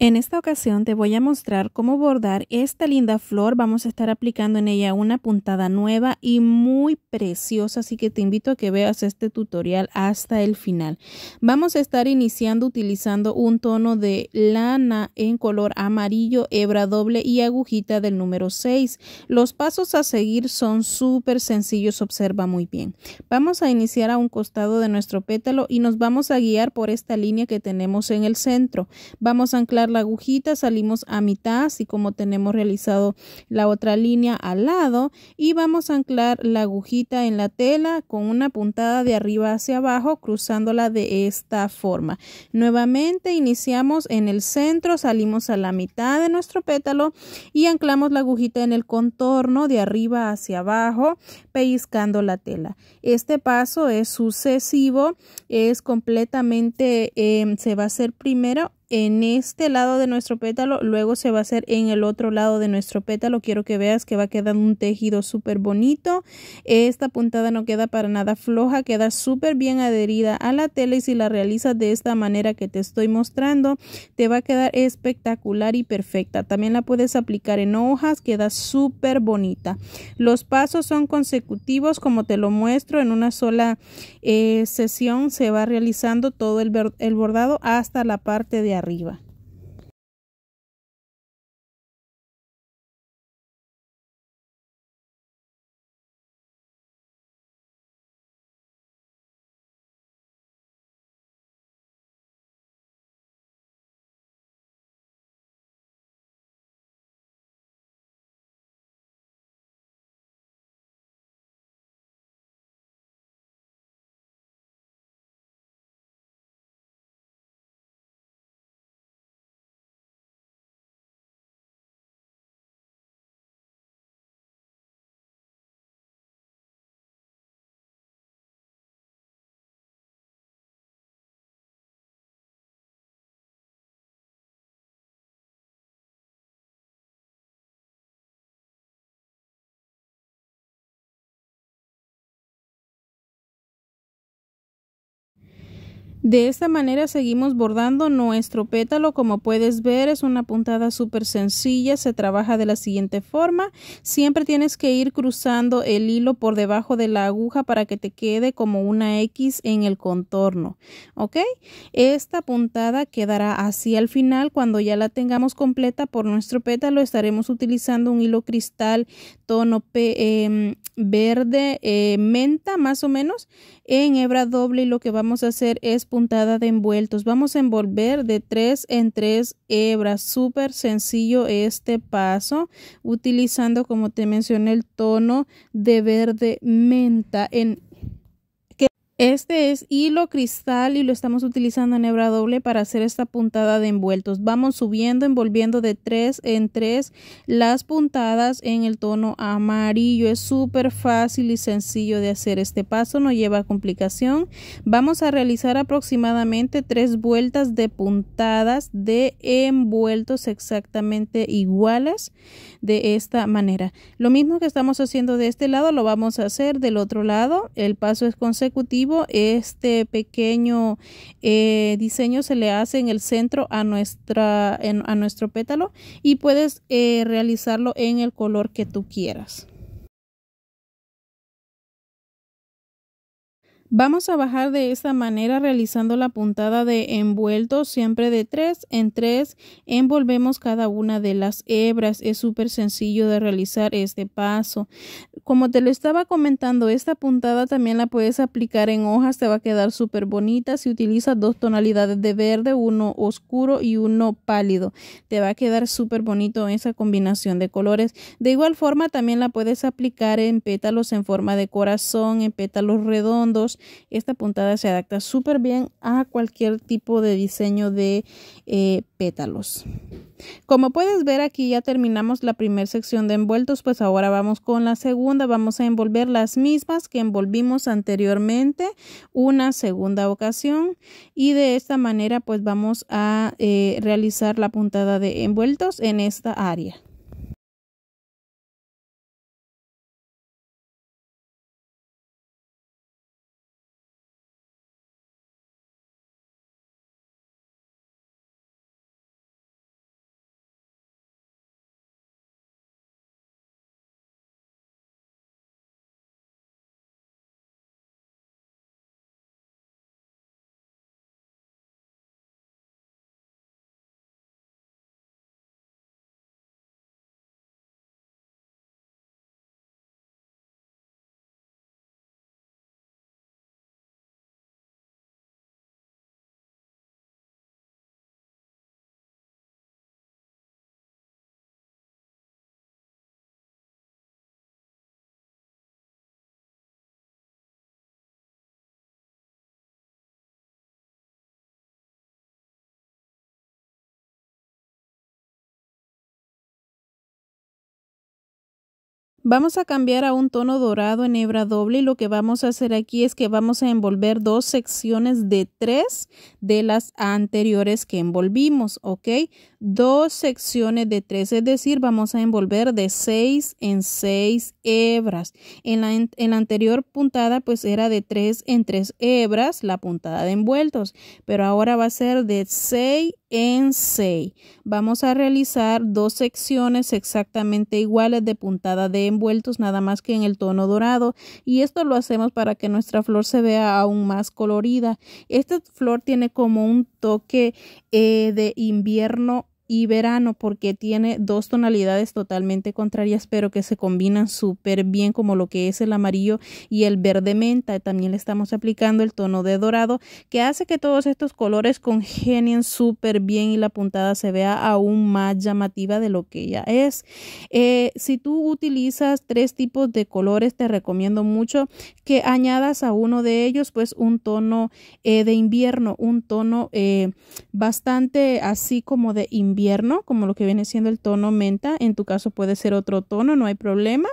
En esta ocasión te voy a mostrar cómo bordar esta linda flor. Vamos a estar aplicando en ella una puntada nueva y muy preciosa, así que te invito a que veas este tutorial hasta el final. Vamos a estar iniciando utilizando un tono de lana en color amarillo, hebra doble y agujita del número 6. Los pasos a seguir son súper sencillos, observa muy bien. Vamos a iniciar a un costado de nuestro pétalo y nos vamos a guiar por esta línea que tenemos en el centro. Vamos a anclar la agujita salimos a mitad así como tenemos realizado la otra línea al lado y vamos a anclar la agujita en la tela con una puntada de arriba hacia abajo cruzándola de esta forma nuevamente iniciamos en el centro salimos a la mitad de nuestro pétalo y anclamos la agujita en el contorno de arriba hacia abajo pellizcando la tela este paso es sucesivo es completamente em, se va a hacer primero en este lado de nuestro pétalo, luego se va a hacer en el otro lado de nuestro pétalo. Quiero que veas que va quedando un tejido súper bonito. Esta puntada no queda para nada floja, queda súper bien adherida a la tela y si la realizas de esta manera que te estoy mostrando, te va a quedar espectacular y perfecta. También la puedes aplicar en hojas, queda súper bonita. Los pasos son consecutivos, como te lo muestro, en una sola eh, sesión se va realizando todo el, el bordado hasta la parte de arriba. De esta manera seguimos bordando nuestro pétalo, como puedes ver es una puntada súper sencilla, se trabaja de la siguiente forma, siempre tienes que ir cruzando el hilo por debajo de la aguja para que te quede como una X en el contorno, ok, esta puntada quedará así al final, cuando ya la tengamos completa por nuestro pétalo estaremos utilizando un hilo cristal tono em, verde eh, menta más o menos en hebra doble y lo que vamos a hacer es puntada de envueltos. Vamos a envolver de tres en tres hebras. Súper sencillo este paso, utilizando como te mencioné el tono de verde menta en este es hilo cristal y lo estamos utilizando en hebra doble para hacer esta puntada de envueltos. Vamos subiendo, envolviendo de tres en tres las puntadas en el tono amarillo. Es súper fácil y sencillo de hacer este paso, no lleva complicación. Vamos a realizar aproximadamente tres vueltas de puntadas de envueltos exactamente iguales de esta manera. Lo mismo que estamos haciendo de este lado lo vamos a hacer del otro lado. El paso es consecutivo este pequeño eh, diseño se le hace en el centro a, nuestra, a nuestro pétalo y puedes eh, realizarlo en el color que tú quieras. Vamos a bajar de esta manera realizando la puntada de envuelto siempre de 3 en 3. Envolvemos cada una de las hebras. Es súper sencillo de realizar este paso. Como te lo estaba comentando, esta puntada también la puedes aplicar en hojas. Te va a quedar súper bonita. Si utilizas dos tonalidades de verde, uno oscuro y uno pálido. Te va a quedar súper bonito esa combinación de colores. De igual forma también la puedes aplicar en pétalos en forma de corazón, en pétalos redondos esta puntada se adapta súper bien a cualquier tipo de diseño de eh, pétalos. Como puedes ver aquí ya terminamos la primera sección de envueltos, pues ahora vamos con la segunda. Vamos a envolver las mismas que envolvimos anteriormente una segunda ocasión y de esta manera pues vamos a eh, realizar la puntada de envueltos en esta área. Vamos a cambiar a un tono dorado en hebra doble y lo que vamos a hacer aquí es que vamos a envolver dos secciones de tres de las anteriores que envolvimos, ¿ok? dos secciones de tres, es decir, vamos a envolver de seis en seis hebras. En la, en la anterior puntada pues era de tres en tres hebras la puntada de envueltos, pero ahora va a ser de seis en seis Vamos a realizar dos secciones exactamente iguales de puntada de envueltos, nada más que en el tono dorado. Y esto lo hacemos para que nuestra flor se vea aún más colorida. Esta flor tiene como un toque eh, de invierno y verano porque tiene dos tonalidades totalmente contrarias pero que se combinan súper bien como lo que es el amarillo y el verde menta. También le estamos aplicando el tono de dorado que hace que todos estos colores congenien súper bien y la puntada se vea aún más llamativa de lo que ya es. Eh, si tú utilizas tres tipos de colores te recomiendo mucho que añadas a uno de ellos pues un tono eh, de invierno, un tono eh, bastante así como de invierno como lo que viene siendo el tono menta, en tu caso puede ser otro tono, no hay problema,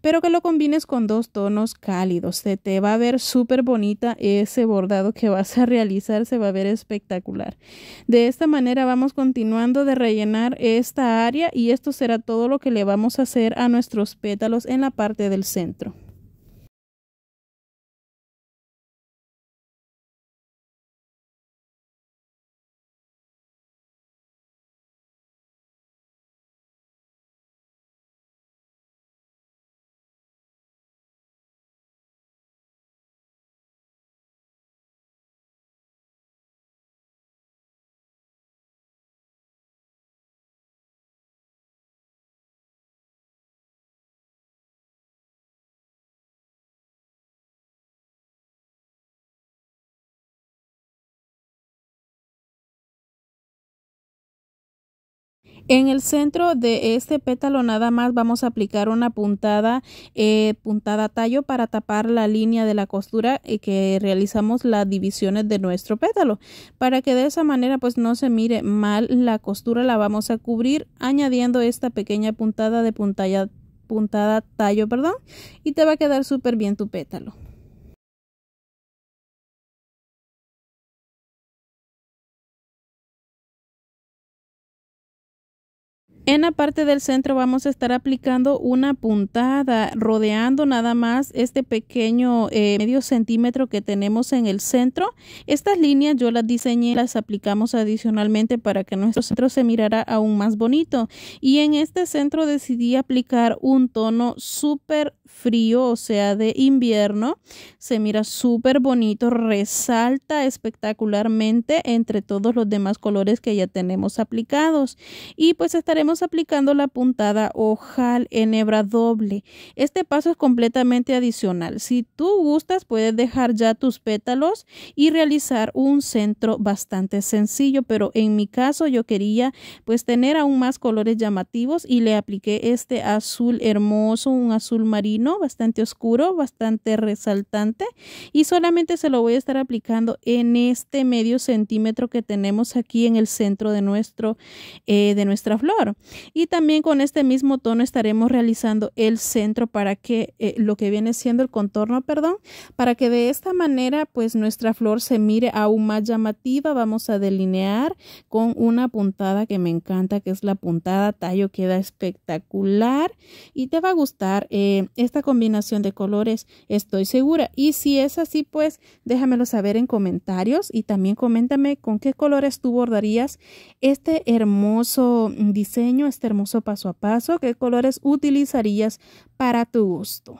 pero que lo combines con dos tonos cálidos. Se te va a ver súper bonita ese bordado que vas a realizar, se va a ver espectacular. De esta manera vamos continuando de rellenar esta área y esto será todo lo que le vamos a hacer a nuestros pétalos en la parte del centro. En el centro de este pétalo nada más vamos a aplicar una puntada, eh, puntada tallo para tapar la línea de la costura y eh, que realizamos las divisiones de nuestro pétalo. Para que de esa manera pues no se mire mal la costura la vamos a cubrir añadiendo esta pequeña puntada de puntada tallo, perdón, y te va a quedar súper bien tu pétalo. En la parte del centro vamos a estar aplicando una puntada, rodeando nada más este pequeño eh, medio centímetro que tenemos en el centro. Estas líneas yo las diseñé, las aplicamos adicionalmente para que nuestro centro se mirara aún más bonito. Y en este centro decidí aplicar un tono súper frío, o sea, de invierno. Se mira súper bonito, resalta espectacularmente entre todos los demás colores que ya tenemos aplicados. Y pues estaremos aplicando la puntada ojal en hebra doble. Este paso es completamente adicional. Si tú gustas, puedes dejar ya tus pétalos y realizar un centro bastante sencillo, pero en mi caso yo quería pues tener aún más colores llamativos y le apliqué este azul hermoso, un azul marino bastante oscuro, bastante resaltante y solamente se lo voy a estar aplicando en este medio centímetro que tenemos aquí en el centro de nuestro eh, de nuestra flor. Y también con este mismo tono estaremos realizando el centro para que eh, lo que viene siendo el contorno, perdón, para que de esta manera pues nuestra flor se mire aún más llamativa. Vamos a delinear con una puntada que me encanta, que es la puntada tallo, queda espectacular y te va a gustar eh, esta combinación de colores, estoy segura. Y si es así, pues déjamelo saber en comentarios y también coméntame con qué colores tú bordarías este hermoso diseño este hermoso paso a paso, qué colores utilizarías para tu gusto.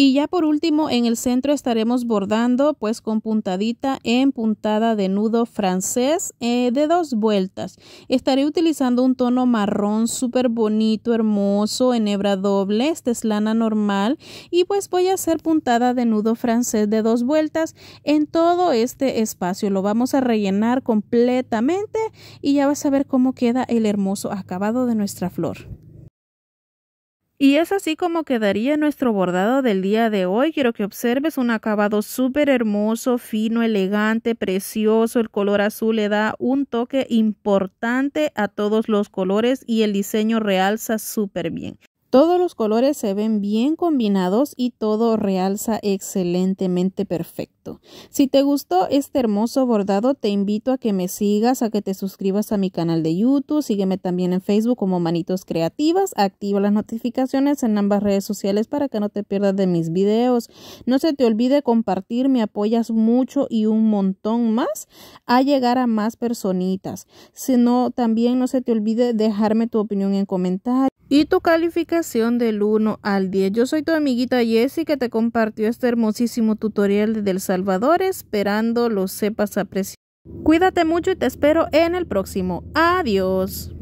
Y ya por último, en el centro estaremos bordando pues con puntadita en puntada de nudo francés eh, de dos vueltas. Estaré utilizando un tono marrón súper bonito, hermoso, en hebra doble. Esta es lana normal. Y pues voy a hacer puntada de nudo francés de dos vueltas en todo este espacio. Lo vamos a rellenar completamente y ya vas a ver cómo queda el hermoso acabado de nuestra flor. Y es así como quedaría nuestro bordado del día de hoy. Quiero que observes un acabado súper hermoso, fino, elegante, precioso. El color azul le da un toque importante a todos los colores y el diseño realza súper bien. Todos los colores se ven bien combinados y todo realza excelentemente perfecto. Si te gustó este hermoso bordado, te invito a que me sigas, a que te suscribas a mi canal de YouTube, sígueme también en Facebook como Manitos Creativas, activa las notificaciones en ambas redes sociales para que no te pierdas de mis videos. No se te olvide compartir, me apoyas mucho y un montón más a llegar a más personitas. Si no, también no se te olvide dejarme tu opinión en comentarios y tu calificación del 1 al 10. Yo soy tu amiguita Jessie que te compartió este hermosísimo tutorial de Del Salvador, esperando lo sepas apreciar. Cuídate mucho y te espero en el próximo. Adiós.